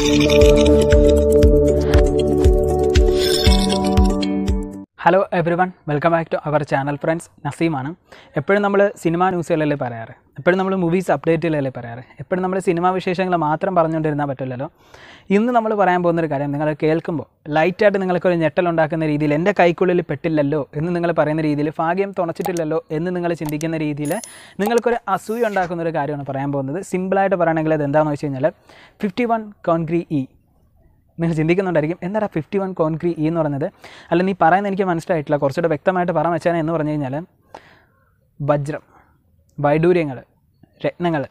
Thank you. Hello everyone welcome back to our channel friends നസീമാണ് എപ്പോഴും നമ്മൾ cinema ന്യൂസുകളല്ലേ പറയാറ് എപ്പോഴും നമ്മൾ മൂവീസ് അപ്ഡേറ്റുകളല്ലേ പറയാറ് എപ്പോഴും നമ്മൾ സിനിമാ വിശേഷങ്ങൾ മാത്രം പറഞ്ഞുകൊണ്ടിരുന്നാൽ പറ്റില്ലല്ലോ ഇന്ന് നമ്മൾ പറയാൻ പോകുന്നൊരു കാര്യം നിങ്ങൾ കേൾക്കുമ്പോൾ ലൈറ്റായിട്ട് നിങ്ങൾക്കൊരു ഞെട്ടലുണ്ടാക്കുന്ന രീതിയിൽ എൻ്റെ കൈക്കുള്ളിൽ പെട്ടില്ലല്ലോ എന്ന് നിങ്ങൾ പറയുന്ന രീതിയിൽ ഭാഗ്യം തുണച്ചിട്ടില്ലല്ലോ എന്ന് നിങ്ങൾ ചിന്തിക്കുന്ന രീതിയിൽ നിങ്ങൾക്കൊരു അസൂയ ഉണ്ടാക്കുന്ന ഒരു കാര്യമാണ് പറയാൻ പോകുന്നത് സിമ്പിളായിട്ട് പറയുകയാണെങ്കിൽ അത് എന്താണെന്ന് വെച്ച് കഴിഞ്ഞാൽ ഫിഫ്റ്റി വൺ കോൺക്രീ ഇ നിങ്ങൾ ചിന്തിക്കുന്നുണ്ടായിരിക്കും എന്താ ഫിഫ്റ്റി വൺ കോൺക്രീ ഈ എന്ന് പറഞ്ഞത് അല്ല നീ പറയുന്നത് എനിക്ക് മനസ്സിലായിട്ടില്ല കുറച്ചുകൂടെ വ്യക്തമായിട്ട് പറയാൻ വെച്ചാൽ എന്ന് പറഞ്ഞു കഴിഞ്ഞാൽ വജ്രം വൈഡൂര്യങ്ങൾ രത്നങ്ങൾ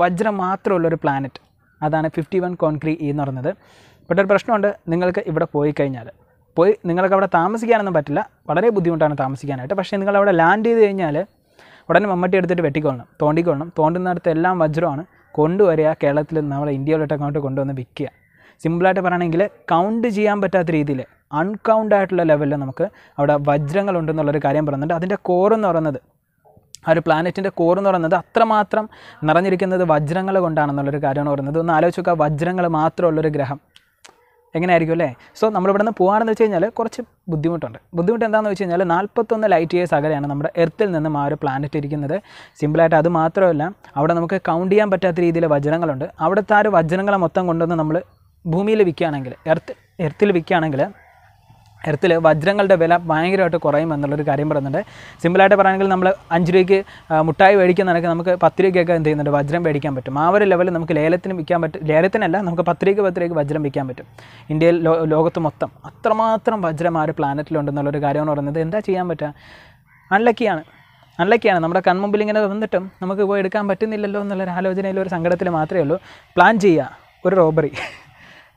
വജ്രം മാത്രമുള്ളൊരു പ്ലാനറ്റ് അതാണ് ഫിഫ്റ്റി വൺ കോൺക്രീ എന്ന് പറഞ്ഞത് പക്ഷേ ഒരു പ്രശ്നമുണ്ട് നിങ്ങൾക്ക് ഇവിടെ പോയി കഴിഞ്ഞാൽ പോയി നിങ്ങൾക്ക് അവിടെ താമസിക്കാനൊന്നും പറ്റില്ല വളരെ ബുദ്ധിമുട്ടാണ് താമസിക്കാനായിട്ട് പക്ഷേ നിങ്ങൾ അവിടെ ലാൻഡ് ചെയ്ത് കഴിഞ്ഞാൽ ഉടനെ മമ്മട്ടി എടുത്തിട്ട് വെട്ടിക്കൊള്ളണം തോണ്ടിക്കൊള്ളണം തോണ്ടുന്നിടത്ത് എല്ലാം വജ്രമാണ് കൊണ്ടുവരിക കേരളത്തിൽ നമ്മുടെ ഇന്ത്യയിലോട്ടൊക്കെ അങ്ങോട്ട് കൊണ്ടുവന്ന് വിൽക്കുക സിമ്പിളായിട്ട് പറയുകയാണെങ്കിൽ കൗണ്ട് ചെയ്യാൻ പറ്റാത്ത രീതിയിൽ അൺകൗണ്ട് ആയിട്ടുള്ള ലെവലിൽ നമുക്ക് അവിടെ വജ്രങ്ങളുണ്ടെന്നുള്ളൊരു കാര്യം പറയുന്നുണ്ട് അതിൻ്റെ കോറെന്ന് പറയുന്നത് ആ ഒരു പ്ലാനറ്റിൻ്റെ കോർ എന്ന് പറയുന്നത് അത്രമാത്രം നിറഞ്ഞിരിക്കുന്നത് വജ്രങ്ങൾ കൊണ്ടാണെന്നുള്ളൊരു കാര്യമാണ് പറയുന്നത് ഒന്ന് ആലോചിച്ച് നോക്കുക വജ്രങ്ങൾ മാത്രമുള്ളൊരു ഗ്രഹം എങ്ങനെയായിരിക്കും അല്ലേ സോ നമ്മളിവിടെ നിന്ന് പോകുകയാണെന്ന് വെച്ച് കഴിഞ്ഞാൽ കുറച്ച് ബുദ്ധിമുട്ടുണ്ട് ബുദ്ധിമുട്ട് എന്താണെന്ന് വെച്ച് കഴിഞ്ഞാൽ നാൽപ്പത്തൊന്ന് ലൈറ്റ് ഇയേഴ്സ് അകലെയാണ് നമ്മുടെ എർത്തിൽ നിന്നും ആ ഒരു പ്ലാനറ്റ് ഇരിക്കുന്നത് സിമ്പിളായിട്ട് അത് മാത്രമല്ല അവിടെ നമുക്ക് കൗണ്ട് ചെയ്യാൻ പറ്റാത്ത രീതിയിൽ വജ്രങ്ങളുണ്ട് അവിടുത്തെ ആ ഒരു വജ്രങ്ങളെ മൊത്തം കൊണ്ടുവന്ന് നമ്മൾ ഭൂമിയിൽ വിൽക്കുകയാണെങ്കിൽ എർത്ത് എർത്തിൽ വിൽക്കുകയാണെങ്കിൽ എർത്തിൽ വജ്രങ്ങളുടെ വില ഭയങ്കരമായിട്ട് കുറയും എന്നുള്ളൊരു കാര്യം പറയുന്നുണ്ട് സിമ്പിളായിട്ട് പറയുകയാണെങ്കിൽ നമ്മൾ അഞ്ച് രൂപയ്ക്ക് മുട്ടായി മേടിക്കുന്നതൊക്കെ നമുക്ക് പത്ത് രൂപയ്ക്കൊക്കെ എന്ത് ചെയ്യുന്നുണ്ട് വജ്രം മേടിക്കാൻ പറ്റും ആ ഒരു ലെവലിൽ നമുക്ക് ലേലത്തിന് വിൽക്കാൻ പറ്റും ലേലത്തിനല്ല നമുക്ക് പത്ത് രൂപയ്ക്ക് പത്ത് രൂപയ്ക്ക് വജ്രം വിൽക്കാൻ പറ്റും ഇന്ത്യയിൽ ലോകത്ത് മൊത്തം അത്രമാത്രം വജ്രം ആ ഒരു പ്ലാനറ്റിലുണ്ടെന്നുള്ളൊരു കാര്യമെന്ന് പറയുന്നത് എന്താ ചെയ്യാൻ പറ്റുക അൺലക്കിയാണ് അൺലക്കിയാണ് നമ്മുടെ കൺമുമ്പിൽ ഇങ്ങനെ വന്നിട്ടും നമുക്ക് പോയി എടുക്കാൻ പറ്റുന്നില്ലല്ലോ എന്നുള്ളൊരു ആലോചനയിൽ ഒരു സങ്കടത്തിൽ മാത്രമേ ഉള്ളൂ പ്ലാൻ ചെയ്യുക ഒരു റോബറി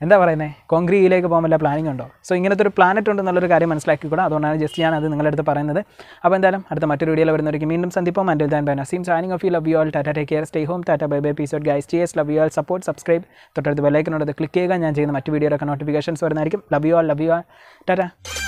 എന്താ പറയുന്നത് കോൺക്രീറ്റിലേക്ക് പോകാൻ വല്ല പ്ലാനിംഗ് ഉണ്ടോ സോ ഇങ്ങനത്തെ ഒരു പ്ലാനറ്റ് ഉണ്ട് എന്നുള്ളൊരു കാര്യം മനസ്സിലാക്കിക്കൂടാ അതുകൊണ്ടാണ് ജസ്റ്റ് ഞാൻ അത് നിങ്ങളുടെ അടുത്ത് പറയുന്നത് അപ്പോൾ എന്തായാലും അടുത്ത മറ്റൊരു വീഡിയോയിൽ വരുന്നവർക്ക് വീണ്ടും സന്ദിപ്പം ആൻഡ് ദാൻ ബൈ സീം signing off you love you all ടാറ്റ ടേക്ക് കെയർ സ്റ്റേ ഹോം ടാറ്റ ബൈ ബൈ എപ്പിസോഡ് ഗൈസ് ടി എസ് love you all support subscribe തൊട്ടടുത്ത് ബെലൈക്കനോട് ക്ലിക്ക് ചെയ്യുക ഞാൻ ചെയ്യുന്ന മറ്റ് വീഡിയോയുടെ നോട്ടിഫിക്കേഷൻസ് വരുന്നതായിരിക്കും love you all love you all Tata